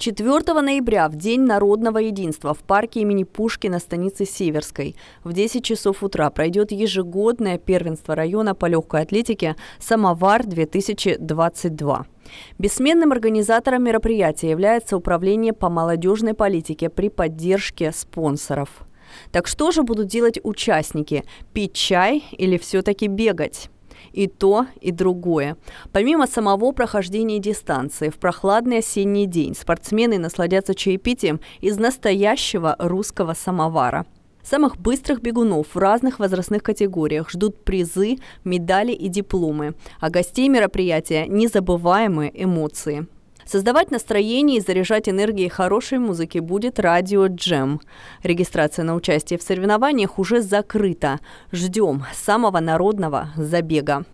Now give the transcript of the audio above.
4 ноября, в День народного единства, в парке имени Пушкина станицы Северской, в 10 часов утра пройдет ежегодное первенство района по легкой атлетике «Самовар-2022». Бессменным организатором мероприятия является Управление по молодежной политике при поддержке спонсоров. Так что же будут делать участники? Пить чай или все-таки бегать? и то, и другое. Помимо самого прохождения дистанции, в прохладный осенний день спортсмены насладятся чаепитием из настоящего русского самовара. Самых быстрых бегунов в разных возрастных категориях ждут призы, медали и дипломы, а гостей мероприятия – незабываемые эмоции. Создавать настроение и заряжать энергией хорошей музыки будет радио «Джем». Регистрация на участие в соревнованиях уже закрыта. Ждем самого народного забега.